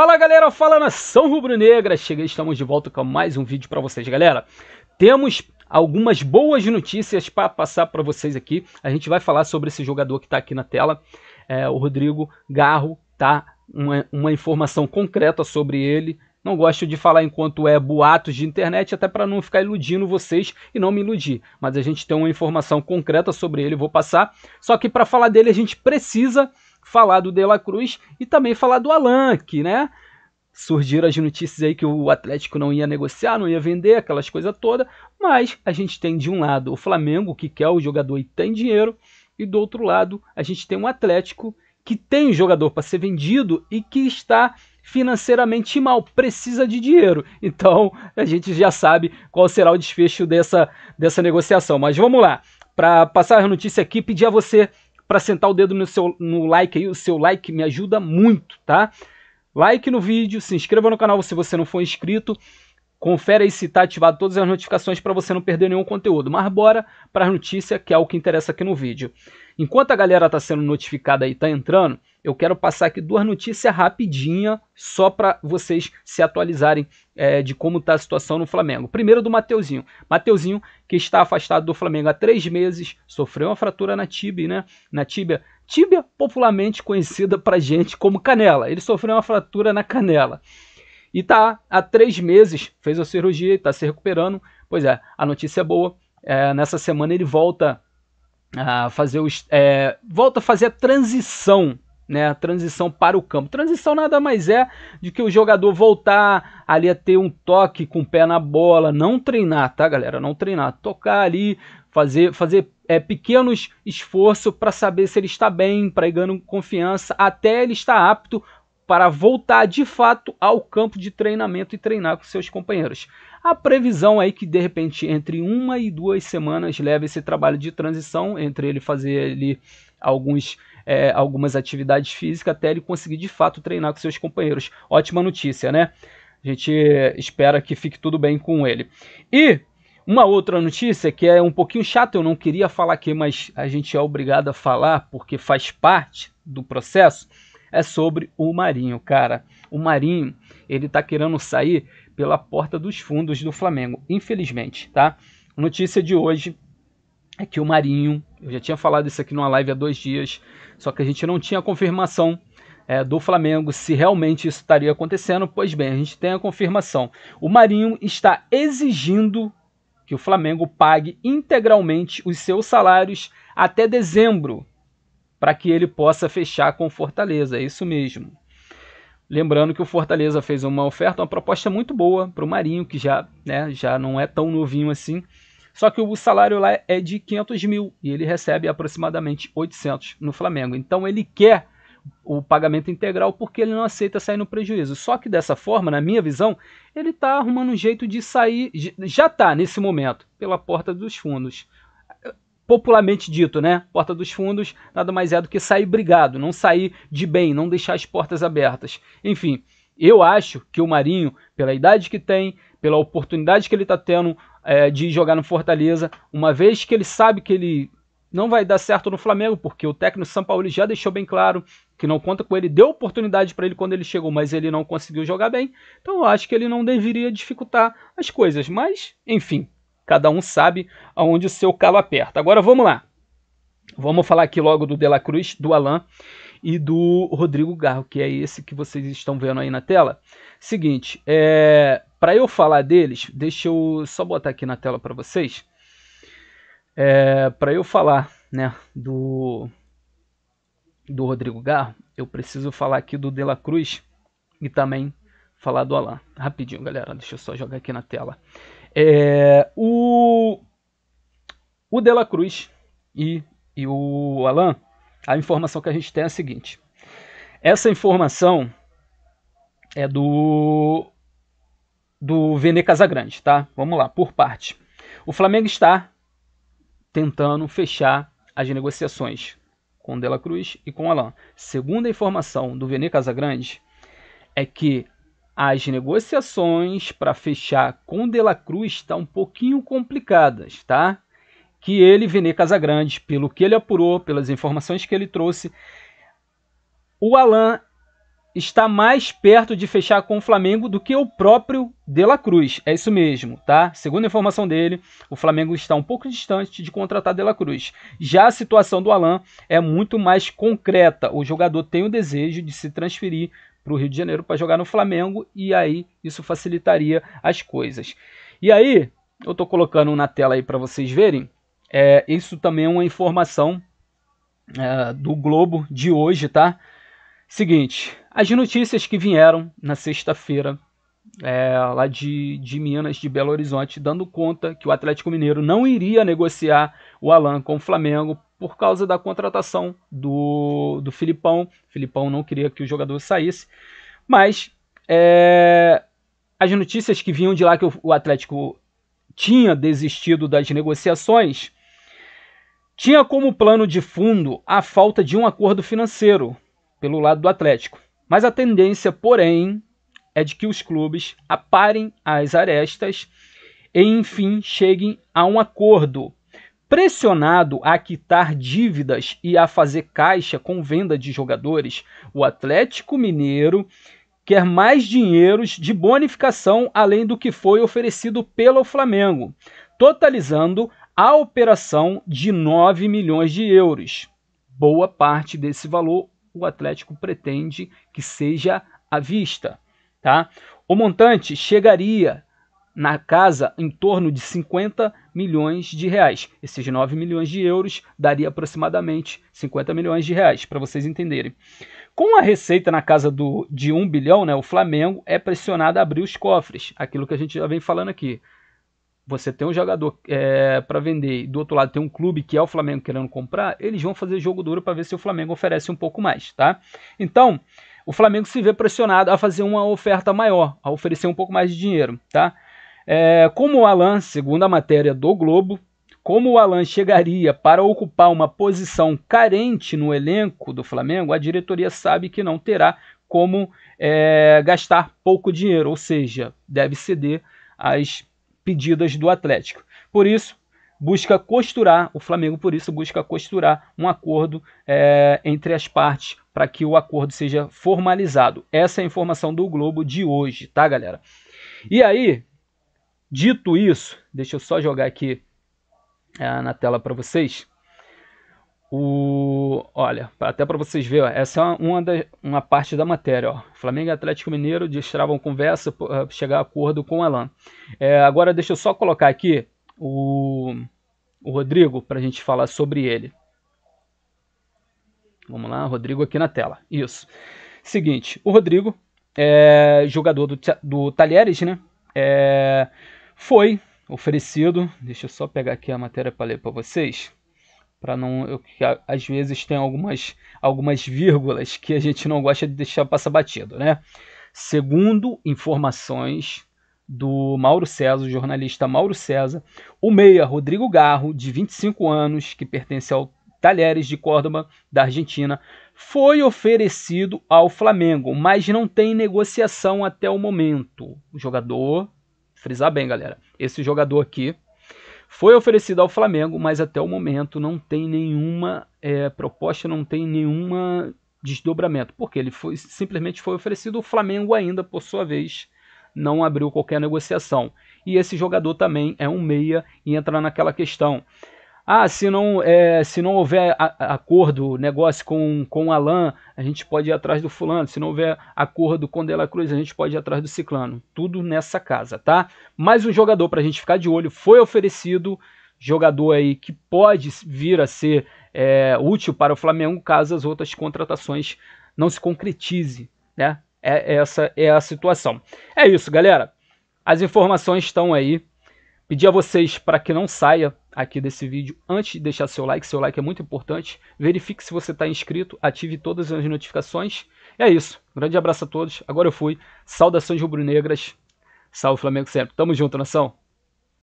Fala galera, fala nação rubro-negra! Cheguei, estamos de volta com mais um vídeo para vocês, galera. Temos algumas boas notícias para passar para vocês aqui. A gente vai falar sobre esse jogador que está aqui na tela, é, o Rodrigo Garro, tá? Uma, uma informação concreta sobre ele. Não gosto de falar enquanto é boatos de internet, até para não ficar iludindo vocês e não me iludir. Mas a gente tem uma informação concreta sobre ele, vou passar. Só que para falar dele a gente precisa falar do De La Cruz e também falar do Alan, que, né? Surgiram as notícias aí que o Atlético não ia negociar, não ia vender, aquelas coisas todas. Mas a gente tem de um lado o Flamengo, que quer o jogador e tem dinheiro, e do outro lado a gente tem um Atlético que tem o jogador para ser vendido e que está financeiramente mal, precisa de dinheiro. Então a gente já sabe qual será o desfecho dessa, dessa negociação. Mas vamos lá. Para passar a notícia aqui, pedir a você para sentar o dedo no seu no like aí. O seu like me ajuda muito, tá? Like no vídeo, se inscreva no canal se você não for inscrito. Confere aí se está ativado todas as notificações para você não perder nenhum conteúdo. Mas bora para a notícia que é o que interessa aqui no vídeo. Enquanto a galera está sendo notificada e está entrando, eu quero passar aqui duas notícias rapidinha só para vocês se atualizarem é, de como está a situação no Flamengo. Primeiro do Mateuzinho. Mateuzinho, que está afastado do Flamengo há três meses, sofreu uma fratura na tibia, né? Na tíbia. Tíbia popularmente conhecida para gente como canela. Ele sofreu uma fratura na canela. E tá há três meses, fez a cirurgia e está se recuperando. Pois é, a notícia é boa. É, nessa semana ele volta a fazer os, é, volta a fazer a transição, né? A transição para o campo. Transição nada mais é de que o jogador voltar ali a ter um toque com o pé na bola, não treinar, tá, galera? Não treinar, tocar ali, fazer, fazer é, pequenos esforços para saber se ele está bem, para ganhar confiança, até ele estar apto para voltar de fato ao campo de treinamento e treinar com seus companheiros. A previsão é que, de repente, entre uma e duas semanas leva esse trabalho de transição, entre ele fazer ali alguns é, algumas atividades físicas até ele conseguir de fato treinar com seus companheiros. Ótima notícia, né? A gente espera que fique tudo bem com ele. E uma outra notícia que é um pouquinho chata, eu não queria falar aqui, mas a gente é obrigado a falar porque faz parte do processo, é sobre o Marinho, cara. O Marinho, ele tá querendo sair pela porta dos fundos do Flamengo, infelizmente, tá? Notícia de hoje é que o Marinho, eu já tinha falado isso aqui numa live há dois dias, só que a gente não tinha confirmação é, do Flamengo se realmente isso estaria acontecendo. Pois bem, a gente tem a confirmação. O Marinho está exigindo que o Flamengo pague integralmente os seus salários até dezembro, para que ele possa fechar com Fortaleza. É isso mesmo. Lembrando que o Fortaleza fez uma oferta, uma proposta muito boa para o Marinho, que já, né, já não é tão novinho assim. Só que o salário lá é de 500 mil e ele recebe aproximadamente 800 no Flamengo. Então ele quer o pagamento integral porque ele não aceita sair no prejuízo. Só que dessa forma, na minha visão, ele está arrumando um jeito de sair, já está nesse momento, pela porta dos fundos popularmente dito, né? Porta dos fundos nada mais é do que sair brigado, não sair de bem, não deixar as portas abertas. Enfim, eu acho que o Marinho, pela idade que tem, pela oportunidade que ele está tendo é, de jogar no Fortaleza, uma vez que ele sabe que ele não vai dar certo no Flamengo, porque o técnico São Paulo já deixou bem claro que não conta com ele, deu oportunidade para ele quando ele chegou, mas ele não conseguiu jogar bem. Então eu acho que ele não deveria dificultar as coisas, mas enfim, Cada um sabe aonde o seu calo aperta. Agora vamos lá. Vamos falar aqui logo do Dela Cruz, do Alain e do Rodrigo Garro, que é esse que vocês estão vendo aí na tela. Seguinte, é, para eu falar deles, deixa eu só botar aqui na tela para vocês. É, para eu falar né, do, do Rodrigo Garro, eu preciso falar aqui do Dela Cruz e também falar do Alain. Rapidinho, galera, deixa eu só jogar aqui na tela. É, o, o Dela Cruz e, e o Alan, a informação que a gente tem é a seguinte. Essa informação é do do Vene Casagrande, tá? Vamos lá, por parte. O Flamengo está tentando fechar as negociações com Dela Cruz e com Alain. Segunda informação do Vene Casagrande, é que as negociações para fechar com De La Cruz estão tá um pouquinho complicadas, tá? Que ele, Vene Casagrande, pelo que ele apurou, pelas informações que ele trouxe, o Alan está mais perto de fechar com o Flamengo do que o próprio De La Cruz. É isso mesmo, tá? Segundo a informação dele, o Flamengo está um pouco distante de contratar De La Cruz. Já a situação do Alan é muito mais concreta. O jogador tem o desejo de se transferir para o Rio de Janeiro para jogar no Flamengo e aí isso facilitaria as coisas. E aí, eu estou colocando na tela aí para vocês verem, é, isso também é uma informação é, do Globo de hoje, tá? Seguinte, as notícias que vieram na sexta-feira é, lá de, de Minas, de Belo Horizonte, dando conta que o Atlético Mineiro não iria negociar o Alan com o Flamengo por causa da contratação do, do Filipão. O Filipão não queria que o jogador saísse, mas é, as notícias que vinham de lá que o, o Atlético tinha desistido das negociações tinha como plano de fundo a falta de um acordo financeiro pelo lado do Atlético. Mas a tendência, porém, é de que os clubes aparem as arestas e, enfim, cheguem a um acordo Pressionado a quitar dívidas e a fazer caixa com venda de jogadores, o Atlético Mineiro quer mais dinheiros de bonificação além do que foi oferecido pelo Flamengo, totalizando a operação de 9 milhões de euros. Boa parte desse valor o Atlético pretende que seja à vista, tá? O montante chegaria na casa em torno de 50 milhões de reais. Esses 9 milhões de euros daria aproximadamente 50 milhões de reais, para vocês entenderem. Com a receita na casa do, de 1 bilhão, né, o Flamengo é pressionado a abrir os cofres, aquilo que a gente já vem falando aqui. Você tem um jogador é, para vender e do outro lado tem um clube que é o Flamengo querendo comprar, eles vão fazer jogo duro para ver se o Flamengo oferece um pouco mais, tá? Então, o Flamengo se vê pressionado a fazer uma oferta maior, a oferecer um pouco mais de dinheiro, tá? É, como o Alan, segundo a matéria do Globo, como o Alan chegaria para ocupar uma posição carente no elenco do Flamengo, a diretoria sabe que não terá como é, gastar pouco dinheiro, ou seja, deve ceder às pedidas do Atlético. Por isso, busca costurar, o Flamengo, por isso, busca costurar um acordo é, entre as partes para que o acordo seja formalizado. Essa é a informação do Globo de hoje, tá, galera? E aí, Dito isso, deixa eu só jogar aqui é, na tela para vocês. O, olha, até para vocês verem, ó, essa é uma, da, uma parte da matéria. Ó. Flamengo e Atlético Mineiro destravam conversa para ah, chegar a acordo com o Alan. É, agora deixa eu só colocar aqui o, o Rodrigo para a gente falar sobre ele. Vamos lá, Rodrigo aqui na tela. Isso. Seguinte, o Rodrigo é jogador do, do Talheres, né? É, foi oferecido. Deixa eu só pegar aqui a matéria para ler para vocês, para não eu, que, às vezes tem algumas algumas vírgulas que a gente não gosta de deixar passar batido, né? Segundo informações do Mauro César, o jornalista Mauro César, o meia Rodrigo Garro, de 25 anos, que pertence ao Talheres de Córdoba, da Argentina, foi oferecido ao Flamengo, mas não tem negociação até o momento. O jogador frisar bem, galera. Esse jogador aqui foi oferecido ao Flamengo, mas até o momento não tem nenhuma é, proposta, não tem nenhuma desdobramento, porque ele foi, simplesmente foi oferecido. O Flamengo ainda, por sua vez, não abriu qualquer negociação. E esse jogador também é um meia e entra naquela questão ah, se não, é, se não houver a, acordo, negócio com, com Alain, a gente pode ir atrás do fulano. Se não houver acordo com Dela Cruz, a gente pode ir atrás do ciclano. Tudo nessa casa, tá? Mais um jogador para a gente ficar de olho. Foi oferecido jogador aí que pode vir a ser é, útil para o Flamengo caso as outras contratações não se concretize, né? É, essa é a situação. É isso, galera. As informações estão aí Pedir a vocês para que não saia aqui desse vídeo antes de deixar seu like, seu like é muito importante. Verifique se você está inscrito, ative todas as notificações. E é isso, grande abraço a todos, agora eu fui. Saudações rubro-negras, salve Flamengo sempre. Tamo junto, nação!